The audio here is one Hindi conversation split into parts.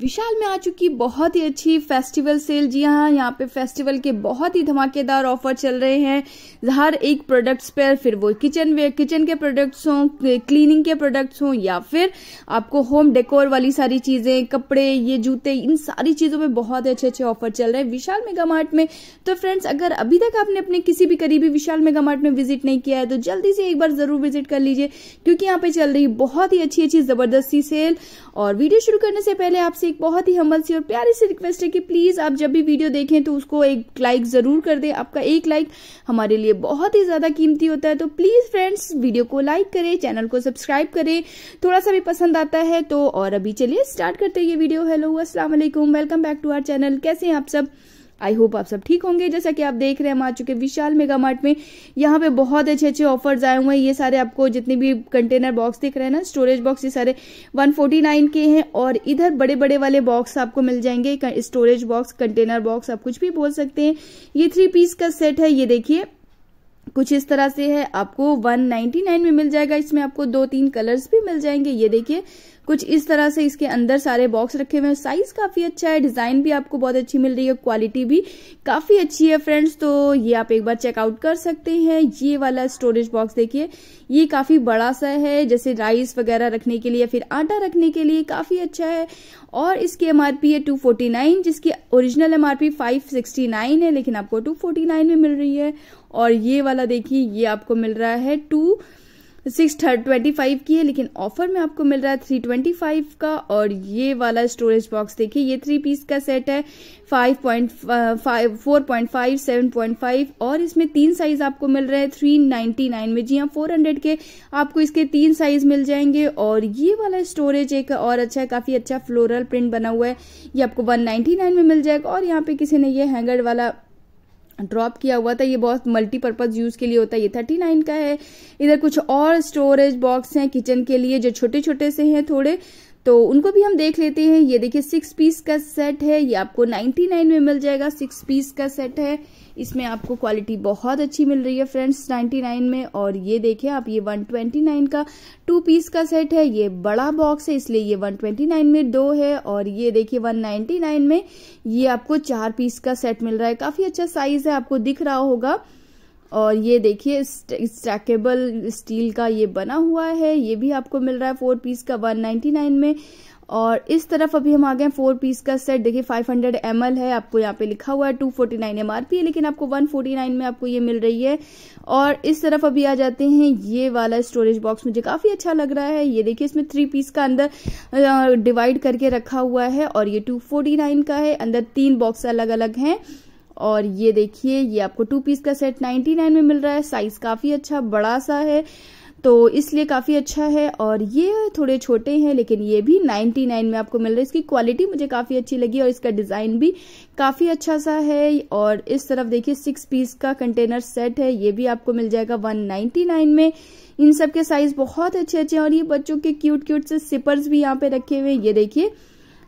विशाल में आ चुकी बहुत ही अच्छी फेस्टिवल सेल जी हाँ यहाँ पे फेस्टिवल के बहुत ही धमाकेदार ऑफर चल रहे हैं हर एक प्रोडक्ट्स पर फिर वो किचन वेयर किचन के प्रोडक्ट्स हों क्लीनिंग के प्रोडक्ट्स हों या फिर आपको होम डेकोर वाली सारी चीज़ें कपड़े ये जूते इन सारी चीज़ों पर बहुत अच्छे अच्छे ऑफर चल रहे हैं विशाल मेगा मार्ट में तो फ्रेंड्स अगर अभी तक आपने अपने किसी भी करीबी विशाल मेगा मार्ट में विजिट नहीं किया है तो जल्दी से एक बार ज़रूर विजिट कर लीजिए क्योंकि यहाँ पे चल रही बहुत ही अच्छी अच्छी ज़बरदस्ती सेल और वीडियो शुरू करने से पहले आपसे एक बहुत ही हम्बल सी और प्यारी सी रिक्वेस्ट है कि प्लीज़ आप जब भी वीडियो देखें तो उसको एक लाइक ज़रूर कर दें आपका एक लाइक हमारे लिए बहुत ही ज़्यादा कीमती होता है तो प्लीज़ फ्रेंड्स वीडियो को लाइक करें चैनल को सब्सक्राइब करें थोड़ा सा भी पसंद आता है तो और अभी चलिए स्टार्ट करते हैं ये video hello Aslam welcome back to our channel कैसे हैं आप सब आई होप आप सब ठीक होंगे जैसा कि आप देख रहे हैं हम आ चुके विशाल मेगा मार्ट में यहाँ पे बहुत अच्छे अच्छे ऑफर्स आए हुए हैं ये सारे आपको जितने भी कंटेनर बॉक्स दिख रहे हैं ना स्टोरेज बॉक्स ये सारे 149 के हैं और इधर बड़े बड़े वाले बॉक्स आपको मिल जाएंगे स्टोरेज बॉक्स कंटेनर बॉक्स आप कुछ भी बोल सकते हैं ये थ्री पीस का सेट है ये देखिए कुछ इस तरह से है आपको 199 में मिल जाएगा इसमें आपको दो तीन कलर्स भी मिल जाएंगे ये देखिए कुछ इस तरह से इसके अंदर सारे बॉक्स रखे हुए हैं साइज काफी अच्छा है डिजाइन भी आपको बहुत अच्छी मिल रही है क्वालिटी भी काफी अच्छी है फ्रेंड्स तो ये आप एक बार चेकआउट कर सकते हैं ये वाला स्टोरेज बॉक्स देखिए ये काफी बड़ा सा है जैसे राइस वगैरह रखने के लिए फिर आटा रखने के लिए काफी अच्छा है और इसकी एमआरपी है टू जिसकी ओरिजिनल एमआरपी 569 है लेकिन आपको टू में मिल रही है और ये वाला देखिए ये आपको मिल रहा है टू सिक्स ट्वेंटी फाइव की है लेकिन ऑफर में आपको मिल रहा है थ्री ट्वेंटी फाइव का और ये वाला स्टोरेज बॉक्स देखिए ये थ्री पीस का सेट है five point five four point five seven point five और इसमें तीन साइज आपको मिल रहे हैं थ्री नाइन्टी नाइन में जी हाँ फोर हंड्रेड के आपको इसके तीन साइज मिल जाएंगे और ये वाला स्टोरेज एक और अच्छा है काफी अच्छा फ्लोरल प्रिंट बना हुआ है ये आपको वन नाइन्टी नाइन में मिल जाएगा और यहाँ पे किसी ने ये हैंगर वाला ड्रॉप किया हुआ था ये बहुत मल्टीपर्पज़ यूज़ के लिए होता है ये थर्टी नाइन का है इधर कुछ और स्टोरेज बॉक्स हैं किचन के लिए जो छोटे छोटे से हैं थोड़े तो उनको भी हम देख लेते हैं ये देखिए सिक्स पीस का सेट है ये आपको नाइन्टी नाइन में मिल जाएगा सिक्स पीस का सेट है इसमें आपको क्वालिटी बहुत अच्छी मिल रही है फ्रेंड्स नाइन्टी नाइन में और ये देखिए आप ये वन ट्वेंटी नाइन का टू पीस का सेट है ये बड़ा बॉक्स है इसलिए ये वन ट्वेंटी नाइन में दो है और ये देखिए वन नाइन्टी नाइन में ये आपको चार पीस का सेट मिल रहा है काफ़ी अच्छा साइज़ है आपको दिख रहा होगा और ये देखिए स्टैकेबल स्टील का ये बना हुआ है ये भी आपको मिल रहा है फोर पीस का 199 में और इस तरफ अभी हम आ गए फोर पीस का सेट देखिए 500 हंड्रेड है आपको यहाँ पे लिखा हुआ है 249 फोर्टी है लेकिन आपको 149 में आपको ये मिल रही है और इस तरफ अभी आ जाते हैं ये वाला स्टोरेज बॉक्स मुझे काफ़ी अच्छा लग रहा है ये देखिए इसमें थ्री पीस का अंदर डिवाइड करके रखा हुआ है और ये 249 का है अंदर तीन बॉक्स अलग अलग हैं और ये देखिए ये आपको टू पीस का सेट 99 में मिल रहा है साइज काफ़ी अच्छा बड़ा सा है तो इसलिए काफ़ी अच्छा है और ये थोड़े छोटे हैं लेकिन ये भी 99 में आपको मिल रहा है इसकी क्वालिटी मुझे काफ़ी अच्छी लगी और इसका डिज़ाइन भी काफ़ी अच्छा सा है और इस तरफ देखिए सिक्स पीस का कंटेनर सेट है ये भी आपको मिल जाएगा 199 में इन सब के साइज़ बहुत अच्छे अच्छे हैं और ये बच्चों के क्यूट क्यूट से सिपर्स भी यहाँ पे रखे हुए हैं ये देखिए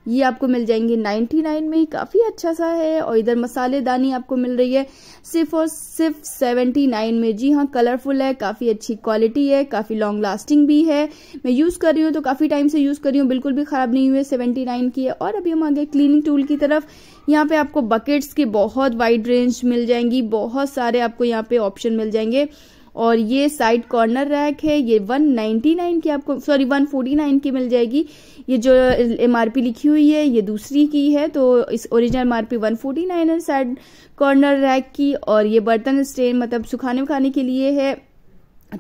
ये आपको मिल जाएंगे 99 में ही काफ़ी अच्छा सा है और इधर मसालेदानी आपको मिल रही है सिर्फ और सिर्फ 79 में जी हाँ कलरफुल है काफ़ी अच्छी क्वालिटी है काफ़ी लॉन्ग लास्टिंग भी है मैं यूज़ कर रही हूँ तो काफ़ी टाइम से यूज़ कर रही हूँ बिल्कुल भी ख़राब नहीं हुई सेवेंटी की है और अभी हम आगे क्लीनिंग टूल की तरफ यहाँ पे आपको बकेट्स के बहुत वाइड रेंज मिल जाएंगी बहुत सारे आपको यहाँ पे ऑप्शन मिल जाएंगे और ये साइड कॉर्नर रैक है ये 199 की आपको सॉरी 149 की मिल जाएगी ये जो एमआरपी लिखी हुई है ये दूसरी की है तो इस ओरिजिनल एमआरपी 149 है साइड कॉर्नर रैक की और ये बर्तन स्टेन मतलब सुखाने उखाने के लिए है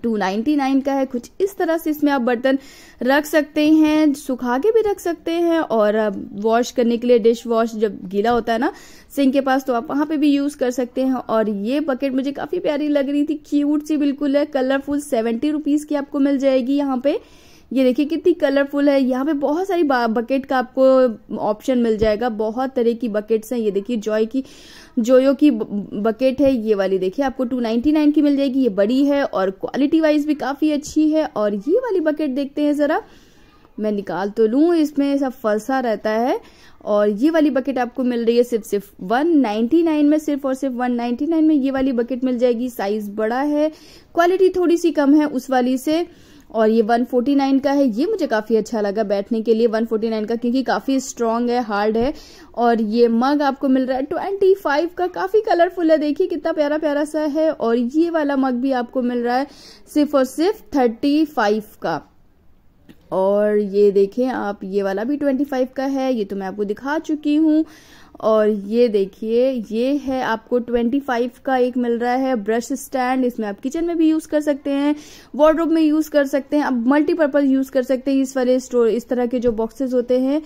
299 का है कुछ इस तरह से इसमें आप बर्तन रख सकते हैं सुखा के भी रख सकते हैं और वॉश करने के लिए डिश वॉश जब गीला होता है ना सिंक के पास तो आप वहाँ पे भी यूज़ कर सकते हैं और ये बकेट मुझे काफ़ी प्यारी लग रही थी क्यूट सी बिल्कुल है कलरफुल सेवेंटी रुपीज़ की आपको मिल जाएगी यहाँ पे ये देखिए कितनी कलरफुल है यहाँ पे बहुत सारी बकेट का आपको ऑप्शन मिल जाएगा बहुत तरह की बकेट्स हैं ये देखिए जॉय की जोयो की बकेट है ये वाली देखिए आपको 299 की मिल जाएगी ये बड़ी है और क्वालिटी वाइज भी काफ़ी अच्छी है और ये वाली बकेट देखते हैं ज़रा मैं निकाल तो लू इसमें सब फरसा रहता है और ये वाली बकेट आपको मिल रही है सिर्फ सिर्फ 199 में सिर्फ और सिर्फ 199 में ये वाली बकेट मिल जाएगी साइज़ बड़ा है क्वालिटी थोड़ी सी कम है उस वाली से और ये 149 का है ये मुझे काफ़ी अच्छा लगा बैठने के लिए 149 का क्योंकि काफ़ी स्ट्रांग है हार्ड है और ये मग आपको मिल रहा है 25 का काफ़ी कलरफुल है देखिए कितना प्यारा प्यारा सा है और ये वाला मग भी आपको मिल रहा है सिर्फ और सिर्फ 35 का और ये देखें आप ये वाला भी 25 का है ये तो मैं आपको दिखा चुकी हूँ और ये देखिए ये है आपको 25 का एक मिल रहा है ब्रश स्टैंड इसमें आप किचन में भी यूज़ कर सकते हैं वार्ड्रोब में यूज़ कर सकते हैं आप मल्टीपर्पज़ यूज़ कर सकते हैं इस वाले स्टोर इस तरह के जो बॉक्सेस होते हैं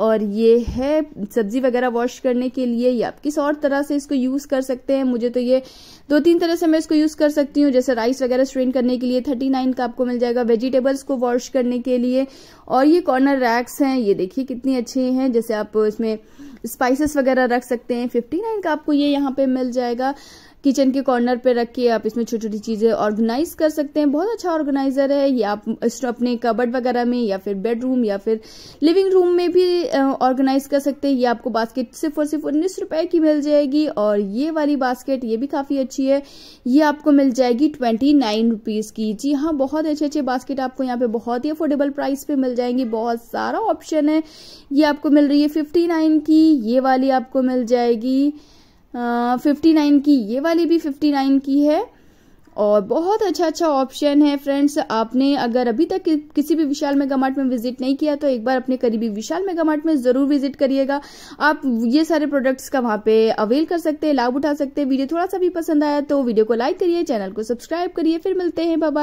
और ये है सब्जी वगैरह वॉश करने के लिए या आप किस और तरह से इसको यूज़ कर सकते हैं मुझे तो ये दो तीन तरह से मैं इसको यूज़ कर सकती हूँ जैसे राइस वगैरह स्ट्रेन करने के लिए थर्टी नाइन का आपको मिल जाएगा वेजिटेबल्स को वॉश करने के लिए और ये कॉर्नर रैक्स हैं ये देखिए कितनी अच्छे हैं जैसे आप इसमें स्पाइसेस वगैरह रख सकते हैं 59 का आपको ये यहाँ पे मिल जाएगा किचन के कॉर्नर पे रख के आप इसमें छोटी छोटी चीज़ें ऑर्गेनाइज कर सकते हैं बहुत अच्छा ऑर्गेनाइजर है ये आप अपने कबर्ड वगैरह में या फिर बेडरूम या फिर लिविंग रूम में भी ऑर्गेनाइज कर सकते हैं ये आपको बास्केट सिर्फ और सिर्फ उन्नीस रुपए की मिल जाएगी और ये वाली बास्केट ये भी काफ़ी अच्छी है ये आपको मिल जाएगी ट्वेंटी नाइन रुपीज़ की जी हाँ बहुत अच्छे अच्छे बास्केट आपको यहाँ पे बहुत ही अफोर्डेबल प्राइस पे मिल जाएंगी बहुत सारा ऑप्शन है ये आपको मिल रही है फिफ्टी नाइन की ये वाली आपको मिल जाएगी फिफ्टी नाइन की ये वाली भी फिफ्टी नाइन की है और बहुत अच्छा अच्छा ऑप्शन है फ्रेंड्स आपने अगर अभी तक किसी भी विशाल मेगा मार्ट में विजिट नहीं किया तो एक बार अपने करीबी विशाल मेगा मार्ट में जरूर विजिट करिएगा आप ये सारे प्रोडक्ट्स का वहां पे अवेल कर सकते हैं लाभ उठा सकते हैं वीडियो थोड़ा सा भी पसंद आया तो वीडियो को लाइक करिए चैनल को सब्सक्राइब करिए फिर मिलते हैं बाबा